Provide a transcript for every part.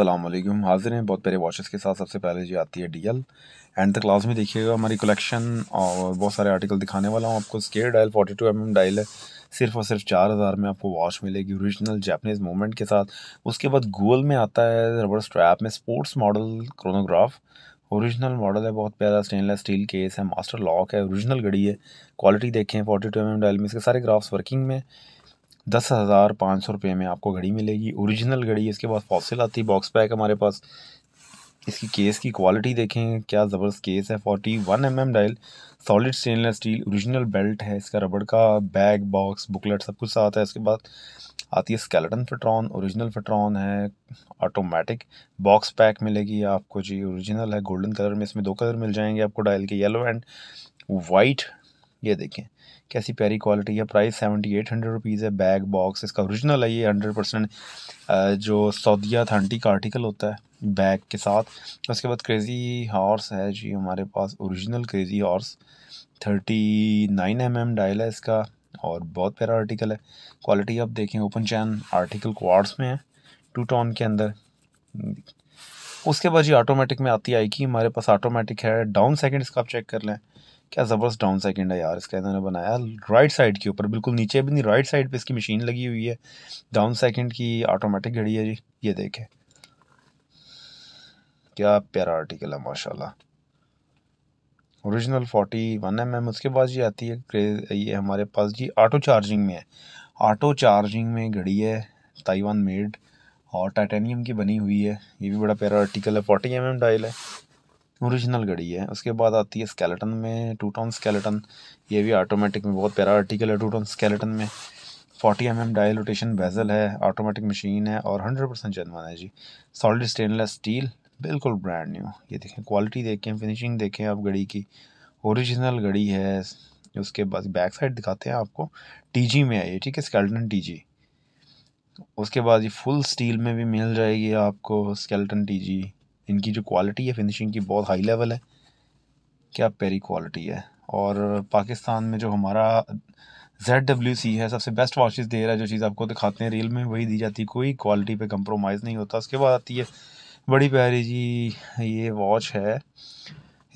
अल्लाम हाजिर हैं बहुत प्यारे वॉचेस के साथ सबसे पहले जी आती है डीएल एंड तक क्लास में देखिएगा हमारी कलेक्शन और बहुत सारे आर्टिकल दिखाने वाला हूँ आपको square dial 42 two mm dial है सिर्फ और सिर्फ चार हज़ार में आपको वॉच मिलेगी ओरिजिनल जैपनीज मूवमेंट के साथ उसके बाद गूगल में आता है रबर स्ट्रैप में sports model chronograph original model है बहुत प्यारा स्टेनलेस स्टील केस है मास्टर लॉक है ओरिजिनल घड़ी है क्वालिटी देखें फोर्टी टू एम डायल में इसके सारे ग्राफ्स वर्किंग में दस हज़ार पाँच सौ रुपये में आपको घड़ी मिलेगी ओरिजिनल घड़ी इसके बाद फॉसिल आती है बॉक्स पैक हमारे पास इसकी केस की क्वालिटी देखें क्या ज़बरदस्त केस है forty one M M dial solid stainless steel original belt है इसका रबड़ का बैग बॉक्स बुकलेट सब कुछ साथ है इसके बाद आती है स्केलेटन फिट्रॉन ओरिजिनल फिट्रॉन है ऑटोमेटिक बॉक्स पैक मिलेगी आपको जी ओरिजिनल है गोल्डन कलर में इसमें दो कलर मिल जाएंगे आपको डायल के येलो एंड वाइट ये देखें कैसी प्यारी क्वालिटी है price seventy eight hundred rupees है बैग बॉक्स इसका ओरिजिनल है ये हंड्रेड परसेंट जो सऊदिया थंटी का आर्टिकल होता है बैग के साथ उसके बाद क्रेज़ी हॉर्स है जी हमारे पास original crazy horse thirty nine M M dial है इसका और बहुत प्यारा आर्टिकल है क्वालिटी आप देखें ओपन चैन आर्टिकल क्वार्स में है टू टॉन के अंदर उसके बाद जी ऑटोमेटिक में आती आई की हमारे पास ऑटोमेटिक है डाउन सेकंड इसका आप चेक कर लें क्या ज़बरदस्त डाउन सेकेंड है यार इसका इन्होंने बनाया राइट साइड के ऊपर बिल्कुल नीचे भी नहीं राइट साइड पे इसकी मशीन लगी हुई है डाउन सेकेंड की ऑटोमेटिक घड़ी है जी ये देखें क्या प्यारा आर्टिकल है माशाल्लाह original forty one M M उसके बाद जी आती है ये हमारे पास जी ऑटो चार्जिंग में है ऑटो चार्जिंग में घड़ी है ताइवान मेड और टाइटेनियम की बनी हुई है ये भी बड़ा प्यारा आर्टिकल है फोर्टी एम एम डायल है ओरिजिनल घड़ी है उसके बाद आती है स्केलेटन में टू टॉन स्केलेटन ये भी ऑटोमेटिक में बहुत प्यारा आर्टिकल है टू टॉन स्केलेटन में forty M M dial rotation bezel है ऑटोमेटिक मशीन है और हंड्रेड परसेंट जनवान है जी सॉलिड स्टेनलेस स्टील बिल्कुल ब्रांड न्यू ये देखें क्वालिटी देखें फिनिशिंग देखें आप घड़ी की ओरिजिनल घड़ी है उसके बाद बैक साइड दिखाते हैं आपको जी में आई है ठीक है स्केल्टन जी उसके बाद ये फुल स्टील में भी मिल जाएगी आपको स्केल्टन जी इनकी जो क्वालिटी है फिनिशिंग की बहुत हाई लेवल है क्या पेरी क्वालिटी है और पाकिस्तान में जो हमारा जेड डब्ल्यू सी है सबसे बेस्ट वॉचेस दे रहा है जो चीज़ आपको दिखाते हैं रियल में वही दी जाती है कोई क्वालिटी पे कंप्रोमाइज़ नहीं होता उसके बाद आती है बड़ी प्यारी जी ये वॉच है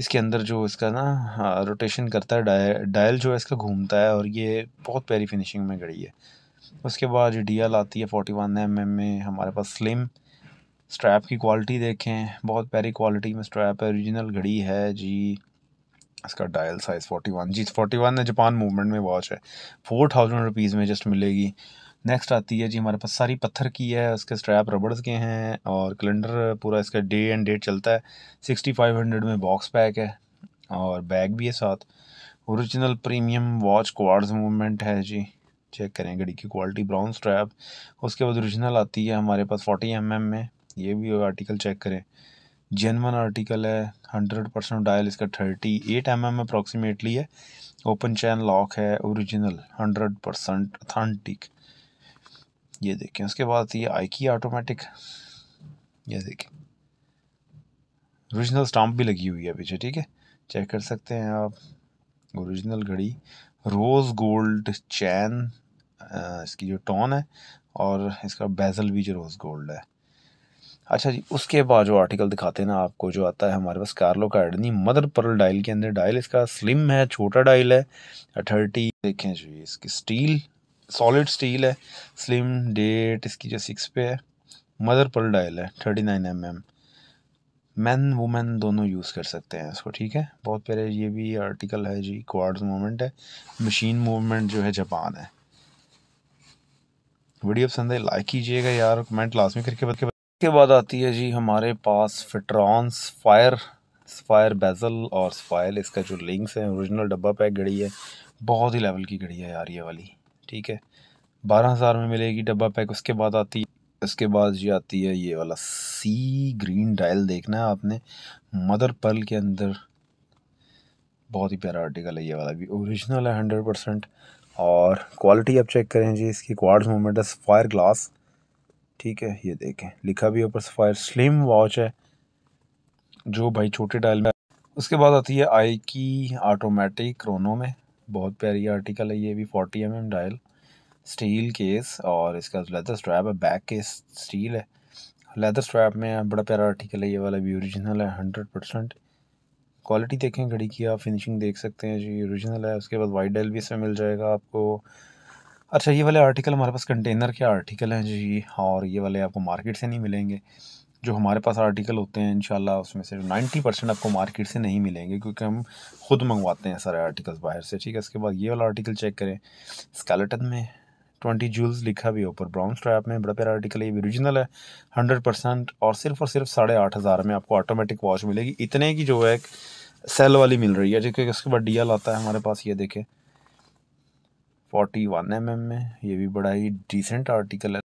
इसके अंदर जो इसका ना रोटेशन हाँ, करता है डायल डायल जो है इसका घूमता है और ये बहुत प्यारी फिनिशिंग में घड़ी है उसके बाद जो डी आती है फोर्टी वन एम एम में हमारे पास स्लिम स्ट्रैप की क्वालिटी देखें बहुत प्यारी क्वालिटी में स्ट्रैप है ओरिजिनल घड़ी है जी इसका डायल साइज़ फोर्टी वन जी फोर्टी वन है जापान मूवमेंट में वॉच है फोर थाउजेंड रुपीज़ में जस्ट मिलेगी नेक्स्ट आती है जी हमारे पास सारी पत्थर की है उसके स्ट्रैप रबर्स के हैं और कैलेंडर पूरा इसका डे एंड डेट चलता है सिक्सटी फाइव हंड्रेड में बॉक्स पैक है और बैग भी है साथ original premium watch quartz movement है जी चेक करें घड़ी की क्वालिटी ब्राउन स्ट्रैप उसके बाद ओरिजिनल आती है हमारे पास फोर्टी एम mm में ये भी आर्टिकल चेक करें जेनवन आर्टिकल है हंड्रेड परसेंट डायल इसका thirty eight M M approximately है ओपन चैन लॉक है ओरिजिनल हंड्रेड परसेंट अथेंटिक ये देखें उसके बाद ये आई की ऑटोमेटिक ये देखें ओरिजिनल स्टाम्प भी लगी हुई है पीछे ठीक है चेक कर सकते हैं आप ओरिजिनल घड़ी रोज़ गोल्ड चैन इसकी जो टॉन है और इसका बेजल भी जो रोज़ गोल्ड है अच्छा जी उसके बाद जो आर्टिकल दिखाते हैं ना आपको जो आता है हमारे पास कार्लो का एडनी मदर पर्ल डायल के अंदर डायल इसका स्लिम है छोटा डायल है थर्टी देखें जो इसकी स्टील सॉलिड स्टील है स्लिम डेट इसकी जो सिक्स पे है मदर पर्ल डायल है thirty nine M M man women दोनों यूज़ कर सकते हैं इसको ठीक है बहुत प्यारे ये भी आर्टिकल है जी क्वाड्स मूवमेंट है मशीन मूवमेंट जो है जापान है वीडियो पसंद है लाइक कीजिएगा यार कमेंट लाजमी करके बता इसके बाद आती है जी हमारे पास फिट्रॉन्स फायर फायर बेजल और फायर इसका जो लिंक्स है ओरिजिनल डब्बा पैक घड़ी है बहुत ही लेवल की घड़ी है यार ये वाली ठीक है बारह हज़ार में मिलेगी डब्बा पैक उसके बाद आती है उसके बाद जी आती है ये वाला सी ग्रीन डायल देखना है आपने मदर पर्ल के अंदर बहुत ही प्यारा आर्टिकल है ये वाला भी ओरिजिनल है हंड्रेड परसेंट और क्वालिटी आप चेक करें जी इसकी क्वार्ड्स मोमेंट है फायर ग्लास ठीक है ये देखें लिखा भी ऊपर सफ़ायर स्लिम वॉच है जो भाई छोटे डायल में उसके बाद आती है आई की ऑटोमेटिक क्रोनो में बहुत प्यारी आर्टिकल है ये भी forty M M dial steel case और इसका लेदर स्ट्रैप है बैक केस स्टील है लेदर स्ट्रैप में बड़ा प्यारा आर्टिकल है ये वाला भी ओरिजिनल है हंड्रेड परसेंट क्वालिटी देखें घड़ी की आप फिनिशिंग देख सकते हैं जी ओरिजिनल है उसके बाद वाइट डायल भी इसमें मिल जाएगा आपको अच्छा ये वाले आर्टिकल हमारे पास कंटेनर के आर्टिकल हैं जी हाँ, और ये वाले आपको मार्केट से नहीं मिलेंगे जो हमारे पास आर्टिकल होते हैं इंशाल्लाह उसमें से नाइन्टी परसेंट आपको मार्केट से नहीं मिलेंगे क्योंकि हम खुद मंगवाते हैं सारे आर्टिकल्स बाहर से ठीक है इसके बाद ये वाला आर्टिकल चेक करें स्केलेटन में ट्वेंटी जूल्स लिखा भी है ऊपर ब्राउन स्ट्रैप में बड़ा प्यारा आर्टिकल है ये ओरिजिनल है हंड्रेड परसेंट और सिर्फ और सिर्फ साढ़े आठ हज़ार में आपको ऑटोमेटिक वॉच मिलेगी इतने की जो है सेल वाली मिल रही है कि उसके बाद डीएल आता है हमारे पास ये देखें फोर्टी वन एम एम में ये भी बड़ा ही डिसेंट आर्टिकल है